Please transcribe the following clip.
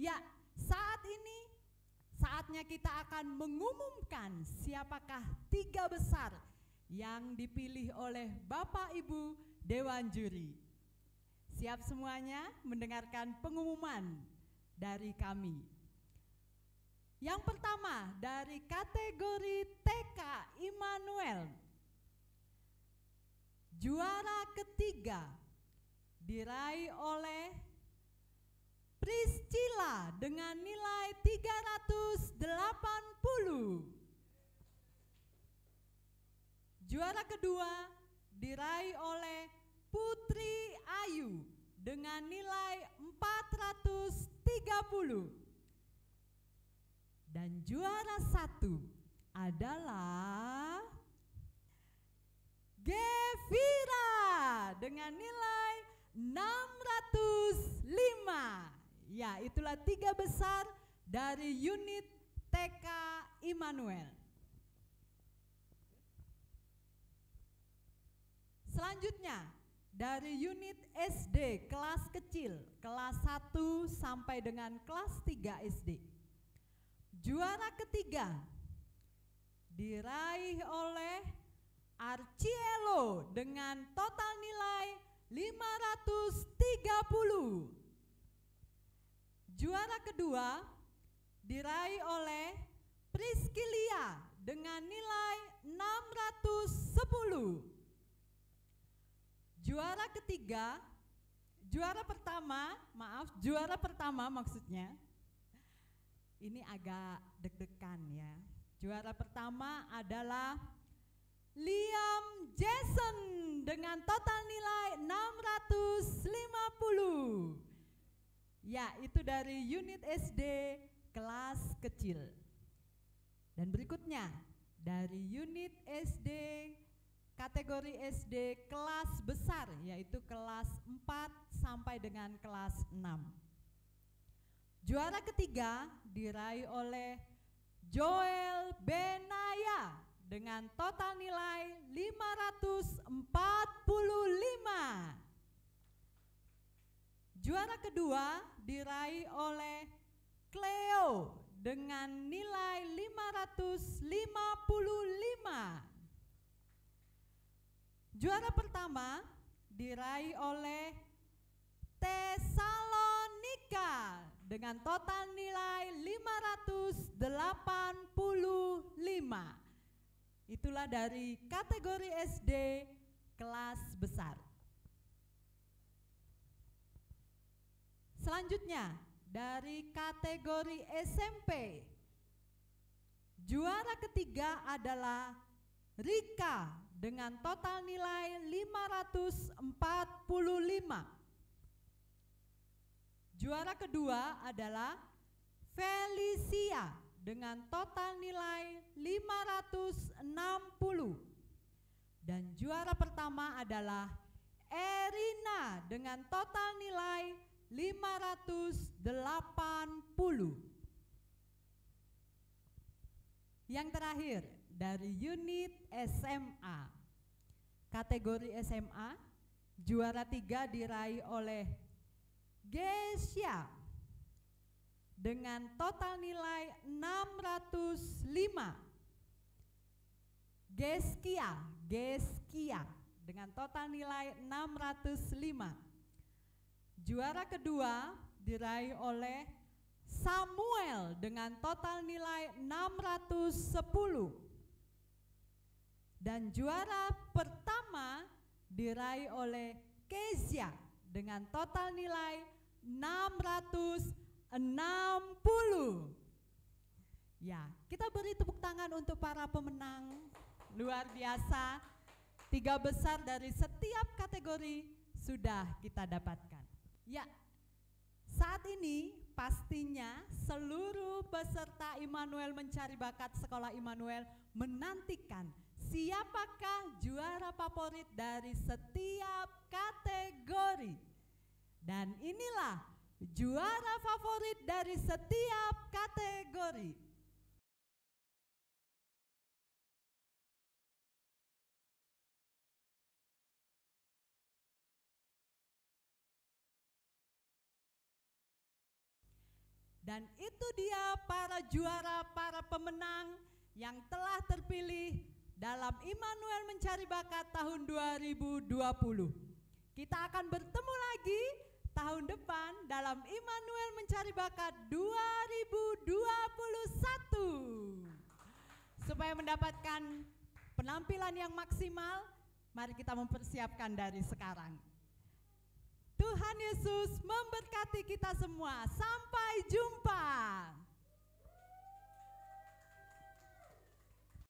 Ya, saat ini saatnya kita akan mengumumkan siapakah tiga besar yang dipilih oleh Bapak Ibu Dewan Juri. Siap semuanya mendengarkan pengumuman dari kami. Yang pertama dari kategori TK Immanuel. Juara ketiga diraih oleh Priscila dengan nilai 380. Juara kedua diraih oleh Putri Ayu dengan nilai 430. Dan juara satu adalah Gevira dengan nilai 605. Ya, itulah tiga besar dari unit TK Immanuel. Selanjutnya, dari unit SD kelas kecil, kelas 1 sampai dengan kelas 3 SD. Juara ketiga diraih oleh Arcielo dengan total nilai 530. Juara kedua diraih oleh Priscilia dengan nilai 610. Juara ketiga, juara pertama, maaf, juara pertama maksudnya. Ini agak deg-degan ya. Juara pertama adalah Liam Jason dengan total nilai Ya, itu dari unit SD kelas kecil. Dan berikutnya dari unit SD kategori SD kelas besar yaitu kelas 4 sampai dengan kelas 6. Juara ketiga diraih oleh Joel Benaya dengan total nilai 545. Juara kedua diraih oleh Cleo dengan nilai 555. Juara pertama diraih oleh Tesalonika dengan total nilai 585. Itulah dari kategori SD kelas besar. Selanjutnya dari kategori SMP Juara ketiga adalah Rika dengan total nilai 545. Juara kedua adalah Felicia dengan total nilai 560. Dan juara pertama adalah Erina dengan total nilai 580. Yang terakhir dari unit SMA. Kategori SMA juara tiga diraih oleh Gesia dengan total nilai 605. Geskia, Geskia dengan total nilai 605. Juara kedua diraih oleh Samuel dengan total nilai 610. Dan juara pertama diraih oleh Kezia dengan total nilai 660. Ya, kita beri tepuk tangan untuk para pemenang luar biasa. Tiga besar dari setiap kategori sudah kita dapatkan. Ya, saat ini pastinya seluruh peserta Immanuel mencari bakat sekolah Immanuel menantikan siapakah juara favorit dari setiap kategori. Dan inilah juara favorit dari setiap kategori. Dan itu dia para juara, para pemenang yang telah terpilih dalam Immanuel Mencari Bakat tahun 2020. Kita akan bertemu lagi tahun depan dalam Immanuel Mencari Bakat 2021. Supaya mendapatkan penampilan yang maksimal, mari kita mempersiapkan dari sekarang. Tuhan Yesus memberkati kita semua. Sampai jumpa.